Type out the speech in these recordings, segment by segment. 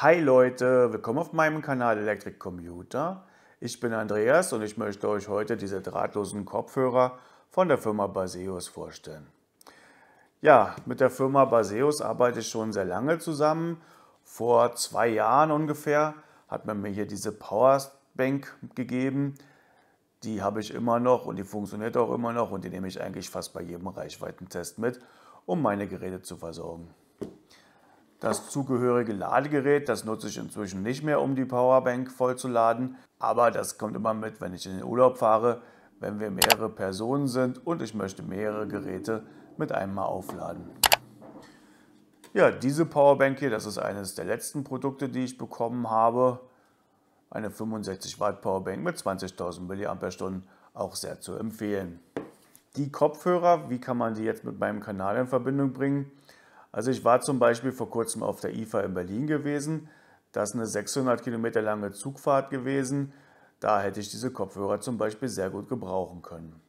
Hi Leute, willkommen auf meinem Kanal Electric Computer. Ich bin Andreas und ich möchte euch heute diese drahtlosen Kopfhörer von der Firma Baseus vorstellen. Ja, mit der Firma Baseus arbeite ich schon sehr lange zusammen. Vor zwei Jahren ungefähr hat man mir hier diese Powerbank gegeben. Die habe ich immer noch und die funktioniert auch immer noch und die nehme ich eigentlich fast bei jedem Reichweitentest mit, um meine Geräte zu versorgen. Das zugehörige Ladegerät, das nutze ich inzwischen nicht mehr, um die Powerbank vollzuladen, aber das kommt immer mit, wenn ich in den Urlaub fahre, wenn wir mehrere Personen sind und ich möchte mehrere Geräte mit einmal aufladen. Ja, diese Powerbank hier, das ist eines der letzten Produkte, die ich bekommen habe. Eine 65 Watt Powerbank mit 20.000 mAh, auch sehr zu empfehlen. Die Kopfhörer, wie kann man die jetzt mit meinem Kanal in Verbindung bringen? Also ich war zum Beispiel vor kurzem auf der IFA in Berlin gewesen. Das ist eine 600 Kilometer lange Zugfahrt gewesen. Da hätte ich diese Kopfhörer zum Beispiel sehr gut gebrauchen können.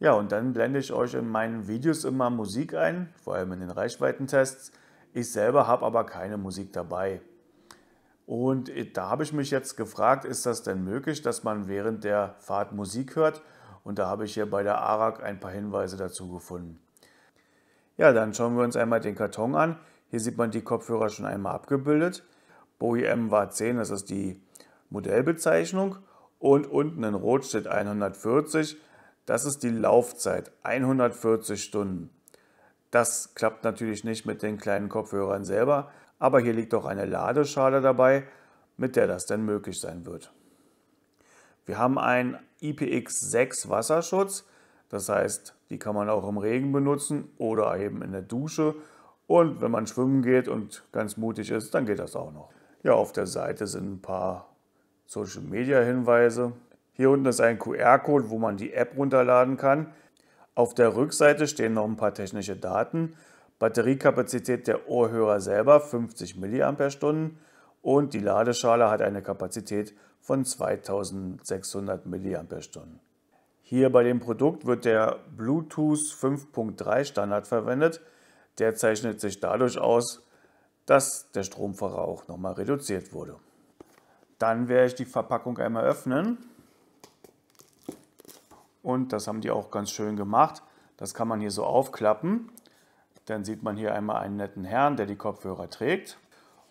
Ja, und dann blende ich euch in meinen Videos immer Musik ein, vor allem in den Reichweitentests. Ich selber habe aber keine Musik dabei. Und da habe ich mich jetzt gefragt, ist das denn möglich, dass man während der Fahrt Musik hört? Und da habe ich hier bei der ARAG ein paar Hinweise dazu gefunden. Ja, dann schauen wir uns einmal den Karton an. Hier sieht man die Kopfhörer schon einmal abgebildet. Bowie MWA10, das ist die Modellbezeichnung. Und unten in Rot steht 140. Das ist die Laufzeit, 140 Stunden. Das klappt natürlich nicht mit den kleinen Kopfhörern selber, aber hier liegt auch eine Ladeschale dabei, mit der das dann möglich sein wird. Wir haben einen IPX6 Wasserschutz, das heißt die kann man auch im Regen benutzen oder eben in der Dusche. Und wenn man schwimmen geht und ganz mutig ist, dann geht das auch noch. Ja, auf der Seite sind ein paar Social Media Hinweise. Hier unten ist ein QR-Code, wo man die App runterladen kann. Auf der Rückseite stehen noch ein paar technische Daten. Batteriekapazität der Ohrhörer selber 50 mAh und die Ladeschale hat eine Kapazität von 2600 mAh. Hier bei dem Produkt wird der Bluetooth 5.3 Standard verwendet. Der zeichnet sich dadurch aus, dass der Stromverbrauch nochmal reduziert wurde. Dann werde ich die Verpackung einmal öffnen. Und das haben die auch ganz schön gemacht. Das kann man hier so aufklappen. Dann sieht man hier einmal einen netten Herrn, der die Kopfhörer trägt.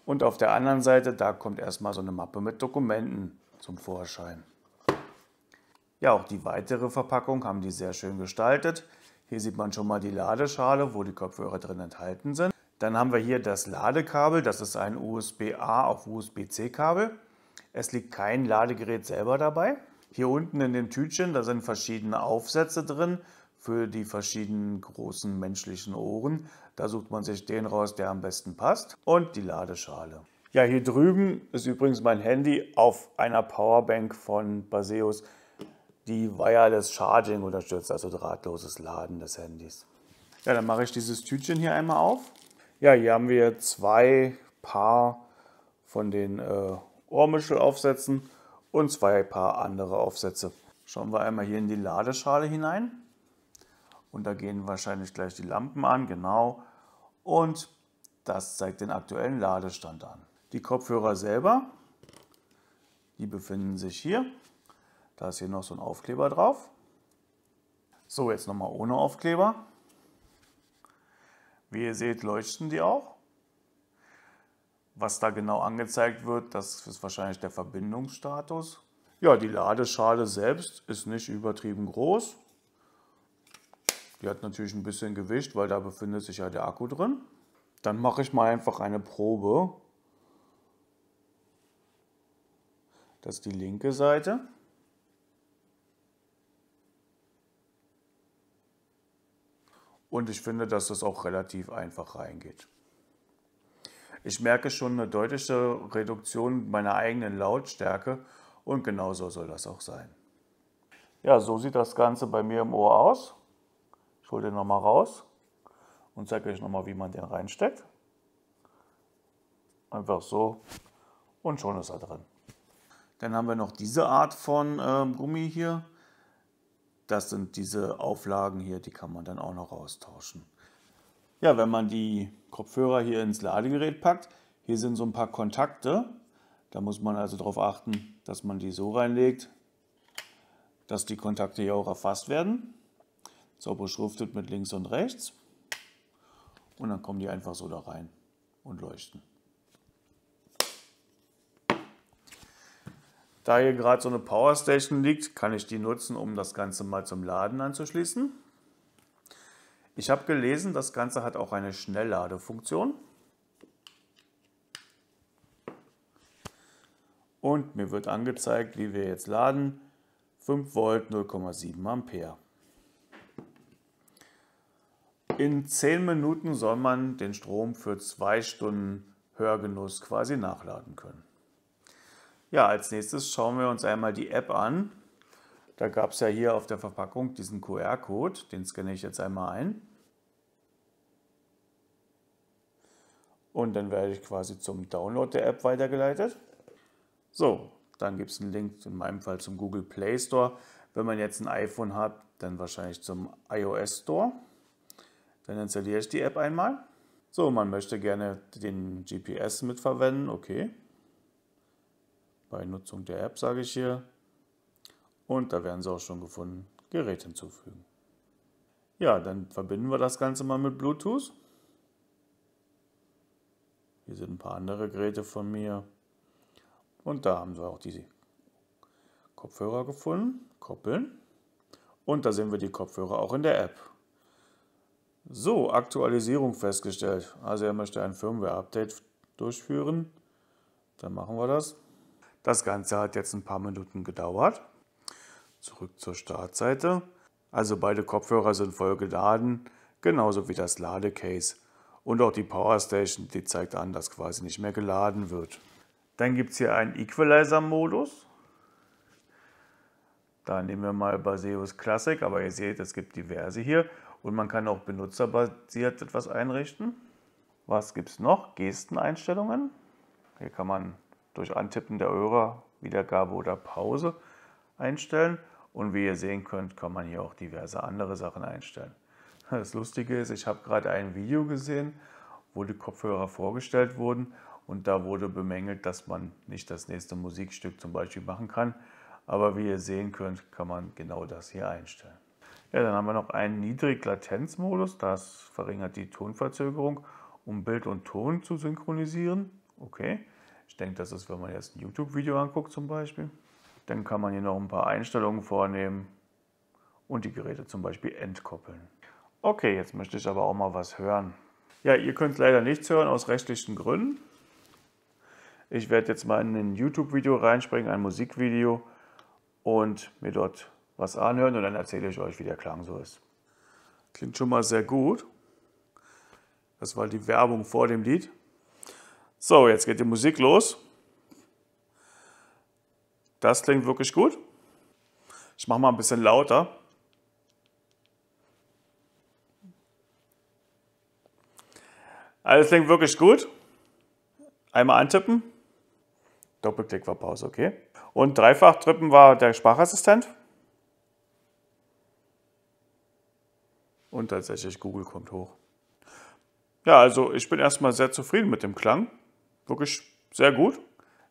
Und auf der anderen Seite, da kommt erstmal so eine Mappe mit Dokumenten zum Vorschein. Ja, auch die weitere Verpackung haben die sehr schön gestaltet. Hier sieht man schon mal die Ladeschale, wo die Kopfhörer drin enthalten sind. Dann haben wir hier das Ladekabel, das ist ein USB-A auf USB-C-Kabel. Es liegt kein Ladegerät selber dabei. Hier unten in dem Tütchen, da sind verschiedene Aufsätze drin für die verschiedenen großen menschlichen Ohren. Da sucht man sich den raus, der am besten passt. Und die Ladeschale. Ja, hier drüben ist übrigens mein Handy auf einer Powerbank von Baseus die Wireless Charging unterstützt, also drahtloses Laden des Handys. Ja, dann mache ich dieses Tütchen hier einmal auf. Ja, hier haben wir zwei Paar von den äh, Ohrmuschelaufsätzen und zwei Paar andere Aufsätze. Schauen wir einmal hier in die Ladeschale hinein. Und da gehen wahrscheinlich gleich die Lampen an, genau. Und das zeigt den aktuellen Ladestand an. Die Kopfhörer selber, die befinden sich hier. Da ist hier noch so ein Aufkleber drauf. So, jetzt nochmal ohne Aufkleber. Wie ihr seht, leuchten die auch. Was da genau angezeigt wird, das ist wahrscheinlich der Verbindungsstatus. Ja, die Ladeschale selbst ist nicht übertrieben groß. Die hat natürlich ein bisschen Gewicht, weil da befindet sich ja der Akku drin. Dann mache ich mal einfach eine Probe. Das ist die linke Seite. Und ich finde, dass das auch relativ einfach reingeht. Ich merke schon eine deutliche Reduktion meiner eigenen Lautstärke und genauso soll das auch sein. Ja, so sieht das Ganze bei mir im Ohr aus. Ich hole den nochmal raus und zeige euch nochmal, wie man den reinsteckt. Einfach so und schon ist er drin. Dann haben wir noch diese Art von äh, Gummi hier. Das sind diese Auflagen hier, die kann man dann auch noch austauschen. Ja, wenn man die Kopfhörer hier ins Ladegerät packt, hier sind so ein paar Kontakte. Da muss man also darauf achten, dass man die so reinlegt, dass die Kontakte hier auch erfasst werden. So beschriftet mit links und rechts. Und dann kommen die einfach so da rein und leuchten. Da hier gerade so eine Powerstation liegt, kann ich die nutzen, um das Ganze mal zum Laden anzuschließen. Ich habe gelesen, das Ganze hat auch eine Schnellladefunktion. Und mir wird angezeigt, wie wir jetzt laden. 5 Volt, 0,7 Ampere. In 10 Minuten soll man den Strom für 2 Stunden Hörgenuss quasi nachladen können. Ja, als nächstes schauen wir uns einmal die App an. Da gab es ja hier auf der Verpackung diesen QR-Code, den scanne ich jetzt einmal ein. Und dann werde ich quasi zum Download der App weitergeleitet. So, dann gibt es einen Link, in meinem Fall zum Google Play Store. Wenn man jetzt ein iPhone hat, dann wahrscheinlich zum iOS Store. Dann installiere ich die App einmal. So, man möchte gerne den GPS mitverwenden, okay bei Nutzung der App sage ich hier. Und da werden sie auch schon gefunden, Gerät hinzufügen. Ja, dann verbinden wir das Ganze mal mit Bluetooth. Hier sind ein paar andere Geräte von mir. Und da haben wir auch diese Kopfhörer gefunden, koppeln. Und da sehen wir die Kopfhörer auch in der App. So, Aktualisierung festgestellt. Also er möchte ein Firmware-Update durchführen. Dann machen wir das. Das Ganze hat jetzt ein paar Minuten gedauert. Zurück zur Startseite. Also beide Kopfhörer sind voll geladen, genauso wie das Ladecase. Und auch die Powerstation, die zeigt an, dass quasi nicht mehr geladen wird. Dann gibt es hier einen Equalizer-Modus. Da nehmen wir mal Baseus Classic, aber ihr seht, es gibt diverse hier. Und man kann auch benutzerbasiert etwas einrichten. Was gibt es noch? Gesteneinstellungen. Hier kann man durch Antippen der Hörer, Wiedergabe oder Pause einstellen. Und wie ihr sehen könnt, kann man hier auch diverse andere Sachen einstellen. Das Lustige ist, ich habe gerade ein Video gesehen, wo die Kopfhörer vorgestellt wurden und da wurde bemängelt, dass man nicht das nächste Musikstück zum Beispiel machen kann. Aber wie ihr sehen könnt, kann man genau das hier einstellen. Ja, dann haben wir noch einen Niedriglatenzmodus, das verringert die Tonverzögerung, um Bild und Ton zu synchronisieren. Okay. Ich denke, das ist, wenn man jetzt ein YouTube-Video anguckt zum Beispiel, dann kann man hier noch ein paar Einstellungen vornehmen und die Geräte zum Beispiel entkoppeln. Okay, jetzt möchte ich aber auch mal was hören. Ja, ihr könnt leider nichts hören aus rechtlichen Gründen. Ich werde jetzt mal in ein YouTube-Video reinspringen, ein Musikvideo und mir dort was anhören und dann erzähle ich euch, wie der Klang so ist. Klingt schon mal sehr gut. Das war die Werbung vor dem Lied. So, jetzt geht die Musik los. Das klingt wirklich gut. Ich mache mal ein bisschen lauter. Alles klingt wirklich gut. Einmal antippen. Doppelklick war Pause, okay. Und dreifach trippen war der Sprachassistent. Und tatsächlich Google kommt hoch. Ja, also ich bin erstmal sehr zufrieden mit dem Klang. Wirklich sehr gut.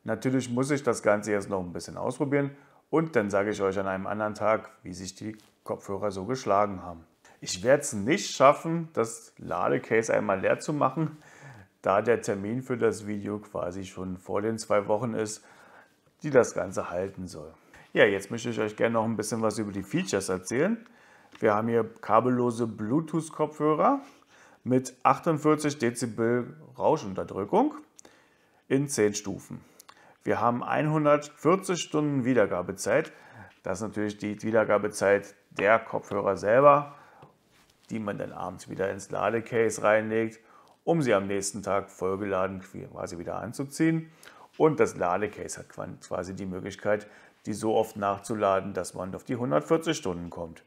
Natürlich muss ich das Ganze jetzt noch ein bisschen ausprobieren und dann sage ich euch an einem anderen Tag, wie sich die Kopfhörer so geschlagen haben. Ich werde es nicht schaffen, das Ladecase einmal leer zu machen, da der Termin für das Video quasi schon vor den zwei Wochen ist, die das Ganze halten soll. Ja, jetzt möchte ich euch gerne noch ein bisschen was über die Features erzählen. Wir haben hier kabellose Bluetooth-Kopfhörer mit 48 Dezibel Rauschunterdrückung in 10 Stufen. Wir haben 140 Stunden Wiedergabezeit. Das ist natürlich die Wiedergabezeit der Kopfhörer selber, die man dann abends wieder ins Ladecase reinlegt, um sie am nächsten Tag vollgeladen quasi wieder anzuziehen. Und das Ladecase hat quasi die Möglichkeit, die so oft nachzuladen, dass man auf die 140 Stunden kommt.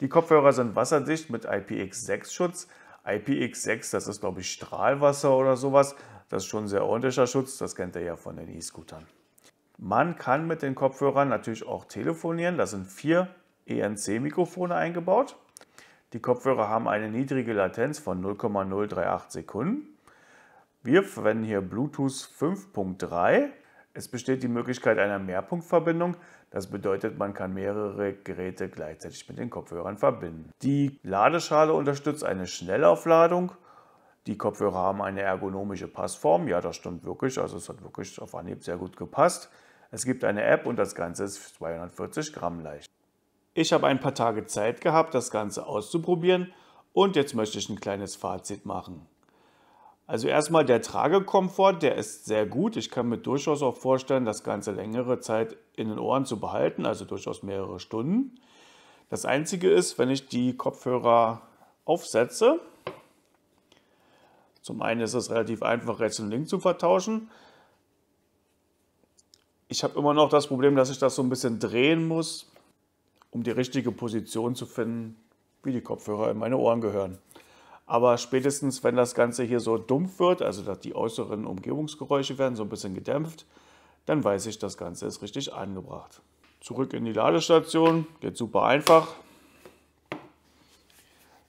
Die Kopfhörer sind wasserdicht mit IPX6-Schutz. IPX6, das ist glaube ich Strahlwasser oder sowas, das ist schon ein sehr ordentlicher Schutz, das kennt ihr ja von den E-Scootern. Man kann mit den Kopfhörern natürlich auch telefonieren. Da sind vier ENC-Mikrofone eingebaut. Die Kopfhörer haben eine niedrige Latenz von 0,038 Sekunden. Wir verwenden hier Bluetooth 5.3. Es besteht die Möglichkeit einer Mehrpunktverbindung. Das bedeutet, man kann mehrere Geräte gleichzeitig mit den Kopfhörern verbinden. Die Ladeschale unterstützt eine Schnellaufladung die Kopfhörer haben eine ergonomische Passform. Ja, das stimmt wirklich. Also es hat wirklich auf Anhieb sehr gut gepasst. Es gibt eine App und das Ganze ist 240 Gramm leicht. Ich habe ein paar Tage Zeit gehabt, das Ganze auszuprobieren und jetzt möchte ich ein kleines Fazit machen. Also erstmal der Tragekomfort, der ist sehr gut. Ich kann mir durchaus auch vorstellen, das Ganze längere Zeit in den Ohren zu behalten, also durchaus mehrere Stunden. Das Einzige ist, wenn ich die Kopfhörer aufsetze, zum einen ist es relativ einfach, rechts und links zu vertauschen. Ich habe immer noch das Problem, dass ich das so ein bisschen drehen muss, um die richtige Position zu finden, wie die Kopfhörer in meine Ohren gehören. Aber spätestens, wenn das Ganze hier so dumpf wird, also dass die äußeren Umgebungsgeräusche werden so ein bisschen gedämpft, dann weiß ich, das Ganze ist richtig angebracht. Zurück in die Ladestation, geht super einfach,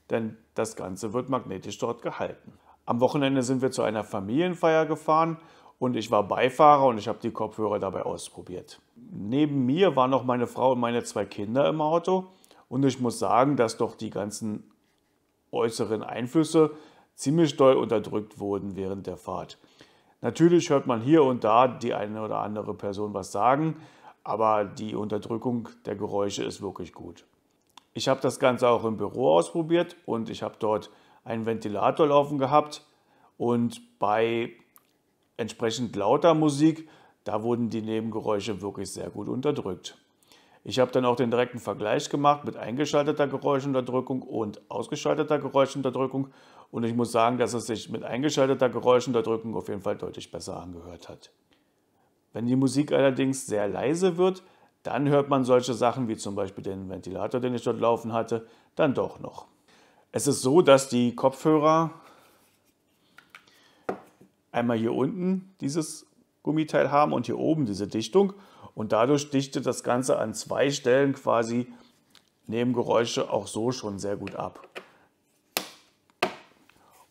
denn das Ganze wird magnetisch dort gehalten. Am Wochenende sind wir zu einer Familienfeier gefahren und ich war Beifahrer und ich habe die Kopfhörer dabei ausprobiert. Neben mir waren noch meine Frau und meine zwei Kinder im Auto und ich muss sagen, dass doch die ganzen äußeren Einflüsse ziemlich doll unterdrückt wurden während der Fahrt. Natürlich hört man hier und da die eine oder andere Person was sagen, aber die Unterdrückung der Geräusche ist wirklich gut. Ich habe das Ganze auch im Büro ausprobiert und ich habe dort einen Ventilator laufen gehabt und bei entsprechend lauter Musik, da wurden die Nebengeräusche wirklich sehr gut unterdrückt. Ich habe dann auch den direkten Vergleich gemacht mit eingeschalteter Geräuschunterdrückung und ausgeschalteter Geräuschunterdrückung und ich muss sagen, dass es sich mit eingeschalteter Geräuschunterdrückung auf jeden Fall deutlich besser angehört hat. Wenn die Musik allerdings sehr leise wird, dann hört man solche Sachen wie zum Beispiel den Ventilator, den ich dort laufen hatte, dann doch noch. Es ist so, dass die Kopfhörer einmal hier unten dieses Gummiteil haben und hier oben diese Dichtung. Und dadurch dichtet das Ganze an zwei Stellen quasi Nebengeräusche auch so schon sehr gut ab.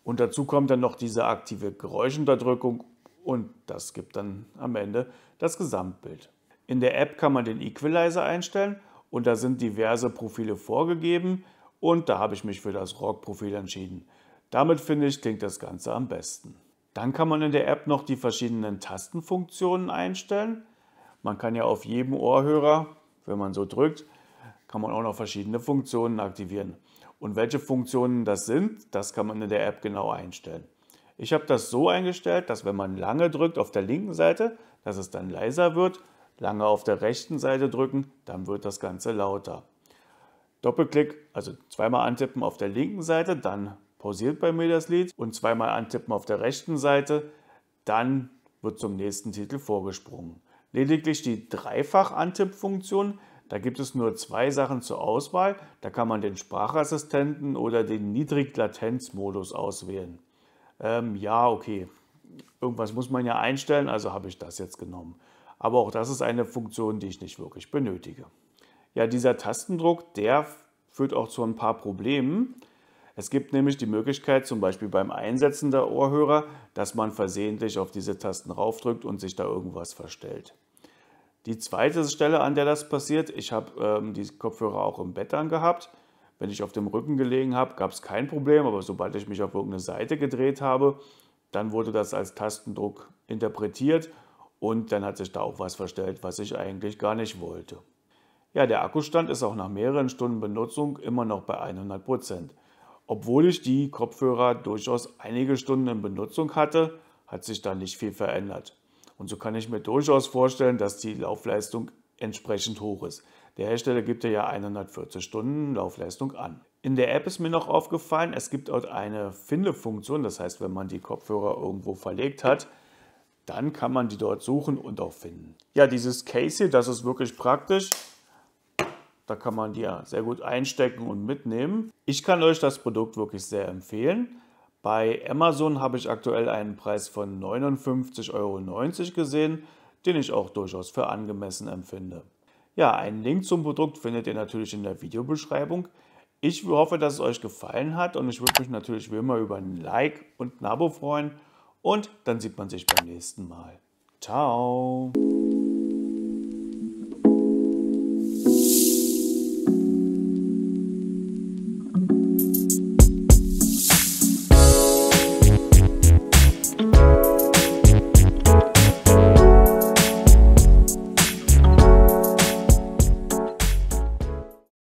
Und dazu kommt dann noch diese aktive Geräuschunterdrückung und das gibt dann am Ende das Gesamtbild. In der App kann man den Equalizer einstellen und da sind diverse Profile vorgegeben und da habe ich mich für das Rock-Profil entschieden. Damit finde ich, klingt das Ganze am besten. Dann kann man in der App noch die verschiedenen Tastenfunktionen einstellen. Man kann ja auf jedem Ohrhörer, wenn man so drückt, kann man auch noch verschiedene Funktionen aktivieren. Und welche Funktionen das sind, das kann man in der App genau einstellen. Ich habe das so eingestellt, dass wenn man lange drückt auf der linken Seite, dass es dann leiser wird, lange auf der rechten Seite drücken, dann wird das Ganze lauter. Doppelklick, also zweimal antippen auf der linken Seite, dann pausiert bei mir das Lied und zweimal antippen auf der rechten Seite, dann wird zum nächsten Titel vorgesprungen. Lediglich die Dreifach-Antipp-Funktion, da gibt es nur zwei Sachen zur Auswahl. Da kann man den Sprachassistenten oder den Niedriglatenz-Modus auswählen. Ähm, ja, okay. Irgendwas muss man ja einstellen, also habe ich das jetzt genommen. Aber auch das ist eine Funktion, die ich nicht wirklich benötige. Ja, dieser Tastendruck, der führt auch zu ein paar Problemen. Es gibt nämlich die Möglichkeit, zum Beispiel beim Einsetzen der Ohrhörer, dass man versehentlich auf diese Tasten raufdrückt und sich da irgendwas verstellt. Die zweite Stelle, an der das passiert, ich habe ähm, die Kopfhörer auch im Bett angehabt. Wenn ich auf dem Rücken gelegen habe, gab es kein Problem, aber sobald ich mich auf irgendeine Seite gedreht habe, dann wurde das als Tastendruck interpretiert und dann hat sich da auch was verstellt, was ich eigentlich gar nicht wollte. Ja, der Akkustand ist auch nach mehreren Stunden Benutzung immer noch bei 100 Obwohl ich die Kopfhörer durchaus einige Stunden in Benutzung hatte, hat sich da nicht viel verändert. Und so kann ich mir durchaus vorstellen, dass die Laufleistung entsprechend hoch ist. Der Hersteller gibt ja 140 Stunden Laufleistung an. In der App ist mir noch aufgefallen, es gibt dort eine Findefunktion, das heißt, wenn man die Kopfhörer irgendwo verlegt hat, dann kann man die dort suchen und auch finden. Ja, dieses Case hier, das ist wirklich praktisch. Da kann man die ja sehr gut einstecken und mitnehmen. Ich kann euch das Produkt wirklich sehr empfehlen. Bei Amazon habe ich aktuell einen Preis von 59,90 Euro gesehen, den ich auch durchaus für angemessen empfinde. Ja, einen Link zum Produkt findet ihr natürlich in der Videobeschreibung. Ich hoffe, dass es euch gefallen hat und ich würde mich natürlich wie immer über ein Like und ein Abo freuen. Und dann sieht man sich beim nächsten Mal. Ciao!